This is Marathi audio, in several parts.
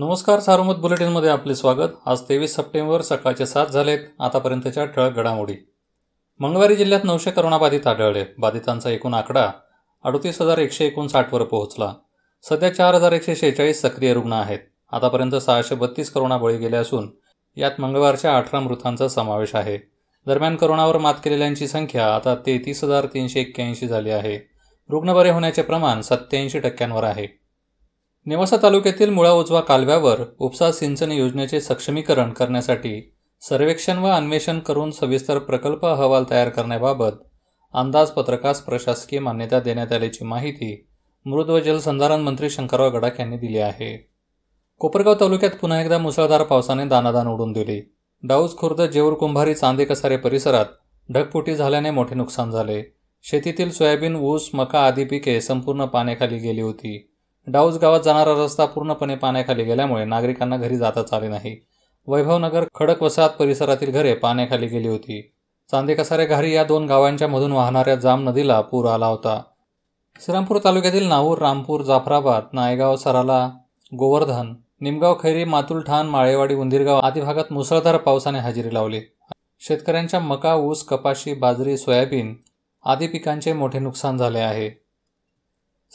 नमस्कार सारोमत बुलेटिनमध्ये आपले स्वागत आज तेवीस सप्टेंबर सकाळचे सात झालेत आतापर्यंतच्या ठळक घडामोडी मंगळवारी जिल्ह्यात नऊशे करोनाबाधित आढळले बाधितांचा एकूण आकडा अडतीस हजार एकशे एकोणसाठवर पोहोचला सध्या चार हजार एकशे शेहेचाळीस सक्रिय रुग्ण आहेत आतापर्यंत सहाशे बत्तीस करोना बळी गेले असून यात मंगळवारच्या अठरा मृतांचा समावेश आहे दरम्यान करोनावर मात केलेल्यांची संख्या आता तेहतीस हजार तीनशे एक्क्याऐंशी झाली आहे रुग्ण बरे होण्याचे प्रमाण सत्त्याऐंशी टक्क्यांवर आहे नेवासा तालुक्यातील मुळा उजवा कालव्यावर उपसा सिंचन योजनेचे सक्षमीकरण करण्यासाठी सर्वेक्षण व अन्वेषण करून सविस्तर प्रकल्प अहवाल तयार करण्याबाबत अंदाजपत्रकास प्रशासकीय मान्यता देण्यात आल्याची माहिती मृद व जलसंधारण मंत्री शंकरराव गडाख यांनी दिली आहे कोपरगाव तालुक्यात पुन्हा एकदा मुसळधार पावसाने दानादान उडून दिली डाऊस खुर्द जेऊर कुंभारी चांदे कसारे परिसरात ढगफुटी झाल्याने मोठे नुकसान झाले शेतीतील सोयाबीन ऊस मका आदी पिके संपूर्ण पाण्याखाली गेली होती डाऊज गावात जाणारा रस्ता पूर्णपणे पाण्याखाली गेल्यामुळे नागरिकांना घरी जाताच आले नाही वैभवनगर खडक वसाहत परिसरातील घरे पाण्याखाली गेली होती चांदेकसारे घारी या दोन गावांच्या मधून वाहणाऱ्या जाम नदीला पूर आला होता श्रीरामपूर तालुक्यातील नाहूर रामपूर जाफराबाद नायगाव सराला गोवर्धन निमगाव खैरी मातुलठाण माळेवाडी उंदीरगाव आदी भागात मुसळधार पावसाने हजेरी लावली शेतकऱ्यांच्या मका ऊस कपाशी बाजरी सोयाबीन आदी पिकांचे मोठे नुकसान झाले आहे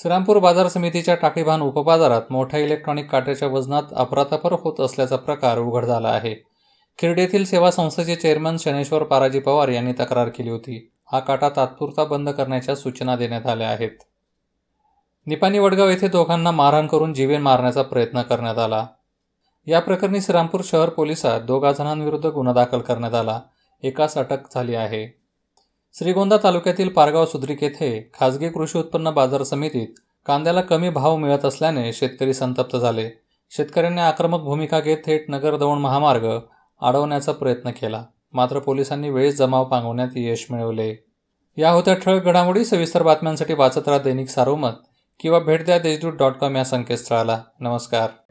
श्रीरामपूर बाजार समितीच्या टाकीभान उपबाजारात मोठ्या इलेक्ट्रॉनिक काट्याच्या वजनात अपरातापर होत असल्याचा प्रकार उघड झाला आहे खिर्डीतील सेवा संस्थेचे चेअरमन शनेश्वर पाराजी पवार यांनी तक्रार केली होती हा काटा तात्पुरता बंद करण्याच्या सूचना देण्यात आल्या आहेत निपाणी वडगाव येथे दोघांना मारहाण करून जीवे मारण्याचा प्रयत्न करण्यात आला या प्रकरणी श्रीरामपूर शहर पोलिसात दोघा जणांविरुद्ध गुन्हा दाखल करण्यात आला एकास अटक झाली आहे श्रीगोंदा तालुक्यातील पारगाव सुद्रिक येथे खाजगी कृषी उत्पन्न बाजार समितीत कांद्याला कमी भाव मिळत असल्याने शेतकरी संतप्त झाले शेतकऱ्यांनी आक्रमक भूमिका घेत थेट नगर दौंड महामार्ग अडवण्याचा प्रयत्न केला मात्र पोलिसांनी वेळेस जमाव पांगवण्यात यश मिळवले या होत्या ठळक घडामोडी सविस्तर बातम्यांसाठी वाचत राहा दैनिक सारोमत किंवा भेट द्या देशदूत डॉट कॉम या संकेतस्थळाला नमस्कार